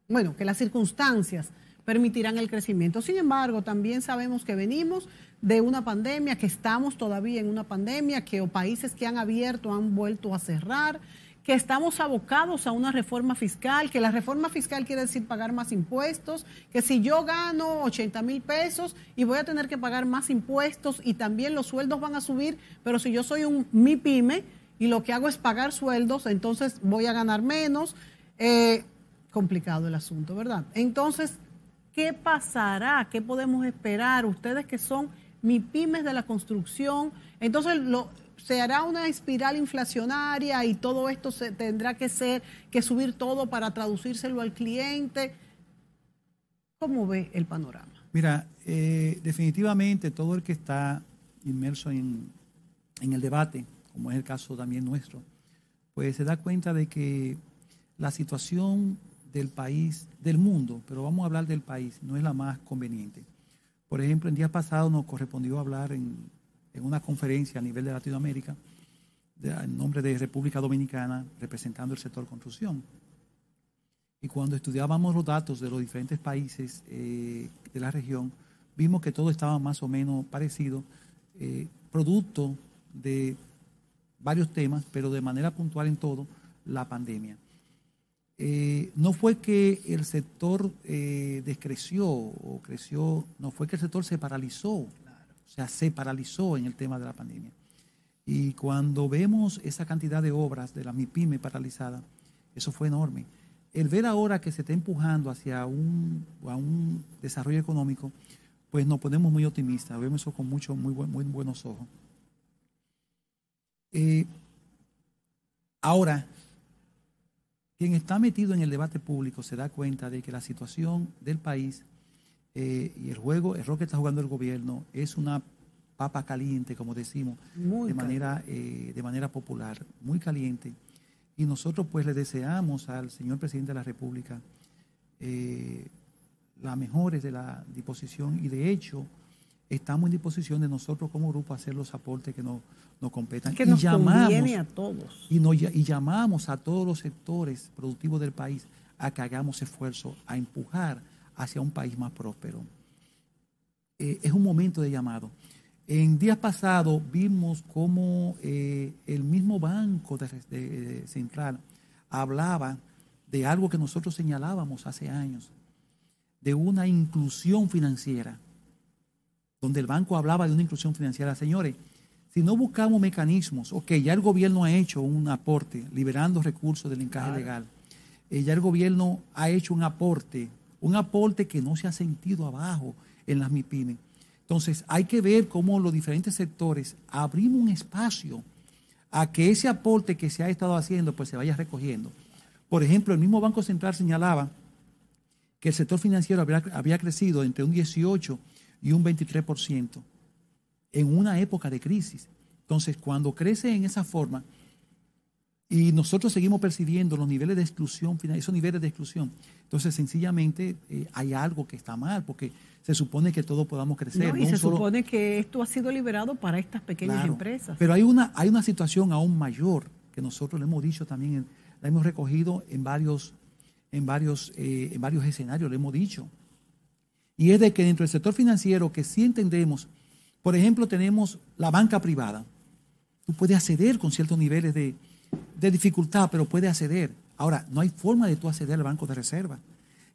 bueno, que las circunstancias permitirán el crecimiento. Sin embargo, también sabemos que venimos de una pandemia, que estamos todavía en una pandemia, que países que han abierto han vuelto a cerrar que estamos abocados a una reforma fiscal, que la reforma fiscal quiere decir pagar más impuestos, que si yo gano 80 mil pesos y voy a tener que pagar más impuestos y también los sueldos van a subir, pero si yo soy un mi pyme y lo que hago es pagar sueldos, entonces voy a ganar menos. Eh, complicado el asunto, ¿verdad? Entonces, ¿qué pasará? ¿Qué podemos esperar? Ustedes que son mi pymes de la construcción, entonces lo, se hará una espiral inflacionaria y todo esto se tendrá que ser que subir todo para traducírselo al cliente. ¿Cómo ve el panorama? Mira, eh, definitivamente todo el que está inmerso en, el debate, como es el caso también nuestro, pues se da cuenta de que la situación del país, del mundo, pero vamos a hablar del país, no es la más conveniente. Por ejemplo, el día pasado nos correspondió hablar en en una conferencia a nivel de Latinoamérica, en nombre de República Dominicana, representando el sector construcción. Y cuando estudiábamos los datos de los diferentes países eh, de la región, vimos que todo estaba más o menos parecido, eh, producto de varios temas, pero de manera puntual en todo, la pandemia. Eh, no fue que el sector descreció o creció, no fue que el sector se paralizó o sea, se paralizó en el tema de la pandemia. Y cuando vemos esa cantidad de obras de la MIPYME paralizada, eso fue enorme. El ver ahora que se está empujando hacia un, un desarrollo económico, pues nos ponemos muy optimistas, vemos eso con muchos, muy, buenos ojos. Eh, ahora, quien está metido en el debate público se da cuenta de que la situación del país eh, y el juego, el rol que está jugando el gobierno es una papa caliente, como decimos, de, manera, eh, de manera popular, muy caliente. Y nosotros pues le deseamos al señor presidente de la República eh, las mejores de la disposición y de hecho estamos en disposición de nosotros como grupo hacer los aportes que nos, nos competan. Que nos llamamos, a todos. Y, y llamamos a todos los sectores productivos del país a que hagamos esfuerzo, a empujar hacia un país más próspero. Eh, es un momento de llamado. En días pasados vimos como eh, el mismo Banco Central hablaba de algo que nosotros señalábamos hace años, de una inclusión financiera, donde el banco hablaba de una inclusión financiera. Señores, si no buscamos mecanismos, ok, ya el gobierno ha hecho un aporte liberando recursos del encaje legal, eh, ya el gobierno ha hecho un aporte un aporte que no se ha sentido abajo en las MIPIME. Entonces, hay que ver cómo los diferentes sectores abrimos un espacio a que ese aporte que se ha estado haciendo pues se vaya recogiendo. Por ejemplo, el mismo Banco Central señalaba que el sector financiero había, había crecido entre un 18 y un 23% en una época de crisis. Entonces, cuando crece en esa forma, y nosotros seguimos percibiendo los niveles de exclusión, esos niveles de exclusión. Entonces, sencillamente eh, hay algo que está mal, porque se supone que todos podamos crecer. No, y se supone que esto ha sido liberado para estas pequeñas empresas. Pero hay una, hay una situación aún mayor que nosotros le hemos dicho también, la hemos recogido en varios, en varios, eh, en varios escenarios, le hemos dicho. Y es de que dentro del sector financiero, que sí entendemos, por ejemplo, tenemos la banca privada. Tú puedes acceder con ciertos niveles de, de dificultad, pero puede acceder. Ahora, no hay forma de tú acceder al banco de reserva,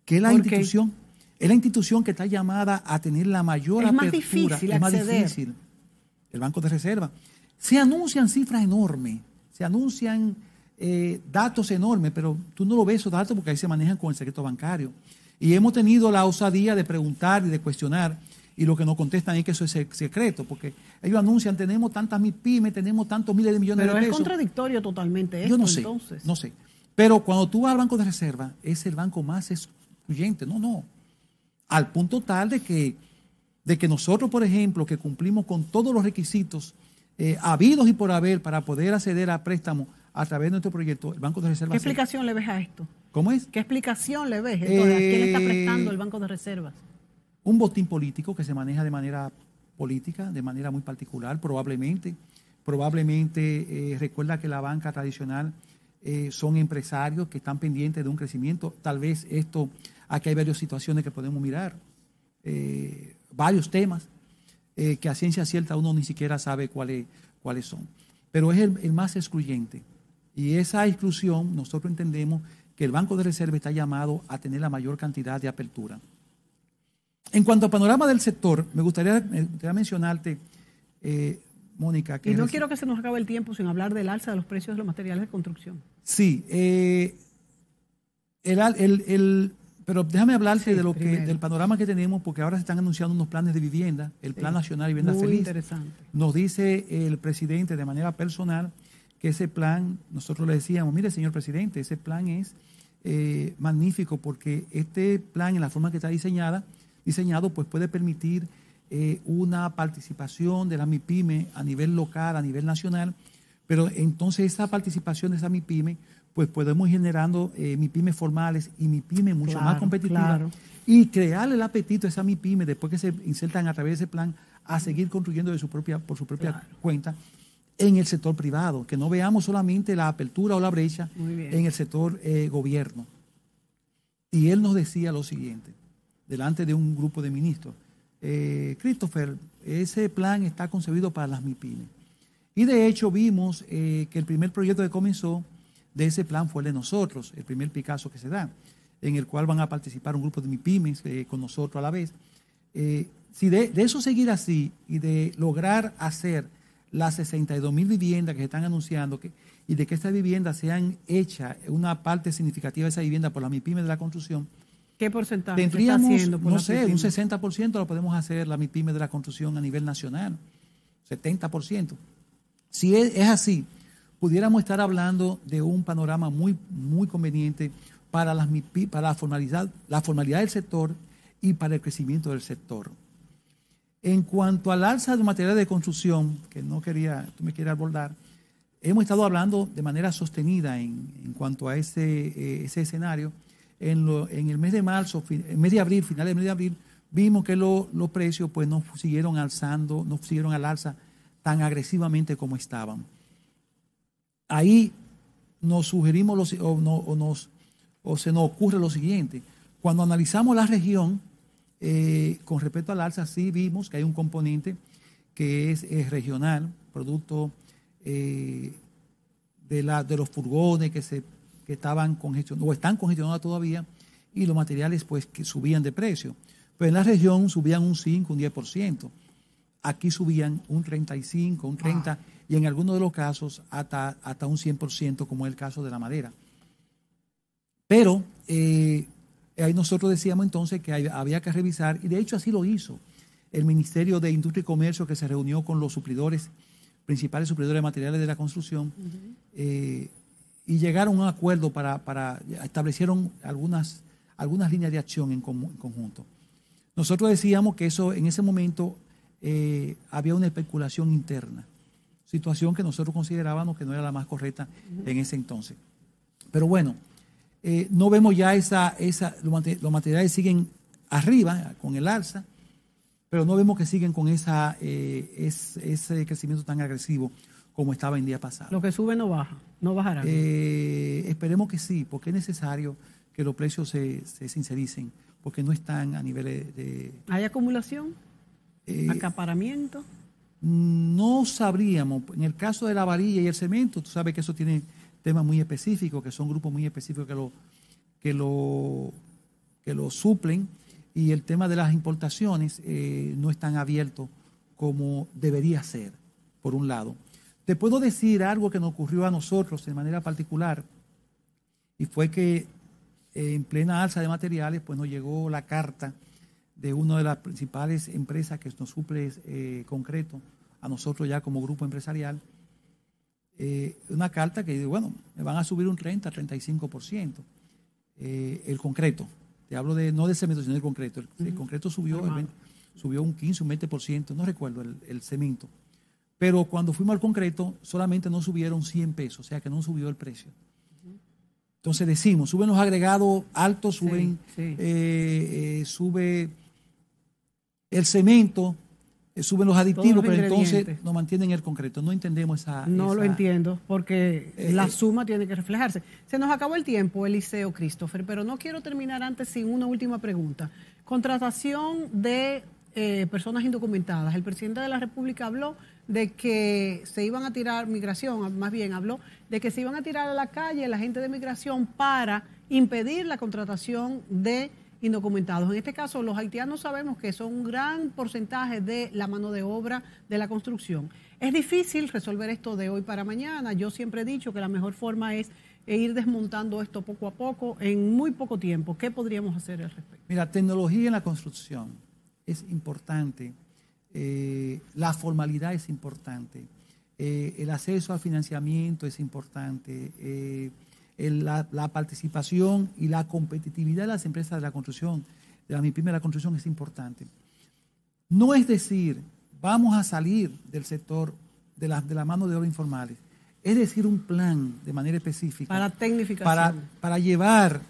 que es la institución, es la institución que está llamada a tener la mayor es más difícil es más difícil. El banco de reserva. Se anuncian cifras enormes, se anuncian eh, datos enormes, pero tú no lo ves esos datos porque ahí se manejan con el secreto bancario. Y hemos tenido la osadía de preguntar y de cuestionar y lo que nos contestan es que eso es secreto, porque ellos anuncian, tenemos tantas mil pymes, tenemos tantos miles de millones de pesos. Pero es contradictorio totalmente esto, Yo no sé, entonces. no sé. Pero cuando tú vas al Banco de Reserva, es el banco más excluyente. No, no. Al punto tal de que, de que nosotros, por ejemplo, que cumplimos con todos los requisitos eh, habidos y por haber para poder acceder a préstamos a través de nuestro proyecto, el Banco de Reserva. ¿Qué explicación le ves a esto? ¿Cómo es? ¿Qué explicación le ves? ¿A quién está prestando el Banco de Reservas? un botín político que se maneja de manera política, de manera muy particular, probablemente. Probablemente eh, recuerda que la banca tradicional eh, son empresarios que están pendientes de un crecimiento. Tal vez esto, aquí hay varias situaciones que podemos mirar, eh, varios temas que a ciencia cierta uno ni siquiera sabe cuáles, son. Pero es el, el más excluyente. Y esa exclusión nosotros entendemos que el Banco de Reserva está llamado a tener la mayor cantidad de apertura. En cuanto al panorama del sector, me gustaría, eh, mencionarte, eh, Mónica. Que y no quiero que se nos acabe el tiempo sin hablar del alza de los precios de los materiales de construcción. Sí, eh, el, pero déjame hablarte de lo que, del panorama que tenemos, porque ahora se están anunciando unos planes de vivienda, el Plan Nacional de Vivienda Muy Feliz. Interesante. Nos dice el presidente de manera personal que ese plan, nosotros le decíamos, mire, señor presidente, ese plan es magnífico, porque este plan, en la forma que está diseñada, diseñado, pues puede permitir eh, una participación de la MIPYME a nivel local, a nivel nacional, pero entonces esa participación de esa MIPYME, pues podemos ir generando eh, MIPYMES formales y MIPYME mucho más competitivas y crear el apetito a esa MIPYME después que se insertan a través de ese plan a seguir construyendo de su propia, por su propia cuenta en el sector privado, que no veamos solamente la apertura o la brecha en el sector eh, gobierno. Y él nos decía lo siguiente, delante de un grupo de ministros. Eh, Christopher, ese plan está concebido para las mipymes. Y de hecho vimos eh, que el primer proyecto que comenzó de ese plan fue el de nosotros, el primer Picasso que se da, en el cual van a participar un grupo de MIPIMES eh, con nosotros a la vez. si de, eso seguir así y de lograr hacer las 62 mil viviendas que se están anunciando y de que estas viviendas sean hechas, una parte significativa de esa vivienda por las MIPIMES de la construcción, ¿Qué porcentaje? Tendríamos, no sé, un 60% lo podemos hacer la MIPYME de la construcción a nivel nacional, 70%. Si es, así, pudiéramos estar hablando de un panorama muy, muy conveniente para, las para la, formalidad, la formalidad del sector y para el crecimiento del sector. En cuanto al alza de materiales de construcción, que no quería, tú me quieres abordar, hemos estado hablando de manera sostenida en, cuanto a ese eh, escenario en, el mes de marzo, en mes de abril, finales del mes de abril, vimos que los precios pues no siguieron alzando, no siguieron al alza tan agresivamente como estaban. Ahí nos sugerimos o, se nos ocurre lo siguiente. Cuando analizamos la región, eh, con respecto al alza, sí vimos que hay un componente que es, regional, producto eh, de los furgones que se estaban congestionados o están congestionados todavía y los materiales pues que subían de precio. Pero en la región subían un 5, un 10%. Aquí subían un 35, un 30 ah. y en algunos de los casos hasta, hasta un 100% como es el caso de la madera. Pero eh, ahí nosotros decíamos entonces que había que revisar y de hecho así lo hizo el Ministerio de Industria y Comercio que se reunió con los suplidores, principales suplidores de materiales de la construcción y llegaron a un acuerdo para, para establecieron algunas, algunas líneas de acción en, conjunto. Nosotros decíamos que eso en ese momento eh, había una especulación interna, situación que nosotros considerábamos que no era la más correcta en ese entonces. Pero bueno, eh, no vemos ya esa, esa, los materiales siguen arriba con el alza, pero no vemos que siguen con esa, eh, ese crecimiento tan agresivo como estaba en día pasado. Lo que sube no baja, no bajará. Eh, esperemos que sí, porque es necesario que los precios se, sincericen, porque no están a niveles de... ¿Hay acumulación? Eh, ¿Acaparamiento? No sabríamos. En el caso de la varilla y el cemento, tú sabes que eso tiene temas muy específicos, que son grupos muy específicos que lo, que lo, lo suplen. Y el tema de las importaciones eh, no es tan abierto como debería ser, por un lado. Te puedo decir algo que nos ocurrió a nosotros de manera particular, y fue que eh, en plena alza de materiales, pues nos llegó la carta de una de las principales empresas que nos suple eh, concreto a nosotros ya como grupo empresarial, eh, una carta que dice, bueno, me van a subir un 30, 35% el concreto. Te hablo de, no de cemento, sino del concreto. El, concreto subió, subió un 15, un 20%, no recuerdo el cemento. Pero cuando fuimos al concreto, solamente no subieron 100 pesos, o sea que no subió el precio. Entonces decimos, suben los agregados altos, suben, eh, eh, sube el cemento, eh, suben los aditivos, pero entonces no mantienen el concreto. No entendemos esa... No lo entiendo, porque la suma tiene que reflejarse. Se nos acabó el tiempo, Eliseo Christopher, pero no quiero terminar antes sin una última pregunta. Contratación de personas indocumentadas. El presidente de la República habló de que se iban a tirar, migración más bien habló, de que se iban a tirar a la calle la gente de migración para impedir la contratación de indocumentados. En este caso, los haitianos sabemos que son un gran porcentaje de la mano de obra de la construcción. Es difícil resolver esto de hoy para mañana. Yo siempre he dicho que la mejor forma es ir desmontando esto poco a poco en muy poco tiempo. ¿Qué podríamos hacer al respecto? Mira, tecnología en la construcción es importante eh, la formalidad es importante. Eh, el acceso al financiamiento es importante. Eh, la, participación y la competitividad de las empresas de la construcción, de la MIPIME de la construcción, es importante. No es decir, vamos a salir del sector de la, de mano de obra informales. Es decir, un plan de manera específica. Para tecnificación. Para, para, llevar,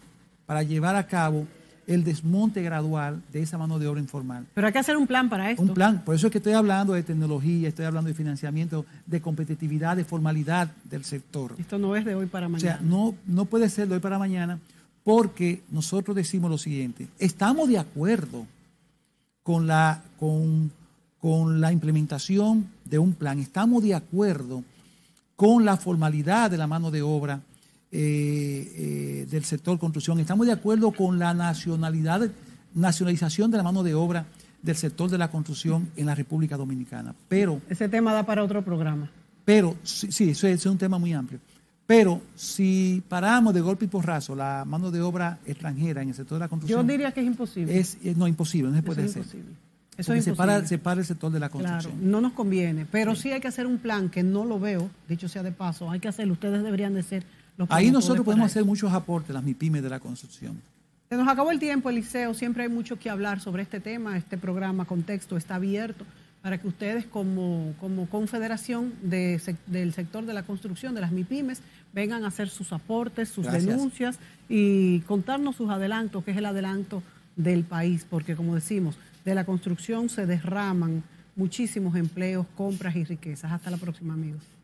para llevar a cabo el desmonte gradual de esa mano de obra informal. Pero hay que hacer un plan para esto. Un plan, por eso es que estoy hablando de tecnología, estoy hablando de financiamiento, de competitividad, de formalidad del sector. Esto no es de hoy para mañana. O sea, no, no puede ser de hoy para mañana porque nosotros decimos lo siguiente, estamos de acuerdo con la, con, con la implementación de un plan, estamos de acuerdo con la formalidad de la mano de obra eh, eh, del sector construcción. Estamos de acuerdo con la nacionalidad, nacionalización de la mano de obra del sector de la construcción en la República Dominicana. Pero ese tema da para otro programa. Pero sí, sí eso es, un tema muy amplio. Pero si paramos de golpe y porrazo la mano de obra extranjera en el sector de la construcción, yo diría que es imposible. Es, eh, no imposible, no se puede eso para el sector de la construcción. no nos conviene, pero sí. hay que hacer un plan que no lo veo, dicho sea de paso, hay que hacerlo. Ustedes deberían de ser Ahí nosotros podemos hacer muchos aportes, las MIPIMES de la construcción. Se nos acabó el tiempo, Eliseo. Siempre hay mucho que hablar sobre este tema. Este programa Contexto está abierto para que ustedes como, como confederación del sector de la construcción, de las MIPIMES, vengan a hacer sus aportes, sus denuncias y contarnos sus adelantos, que es el adelanto del país, porque como decimos, de la construcción se derraman muchísimos empleos, compras y riquezas. Hasta la próxima, amigos.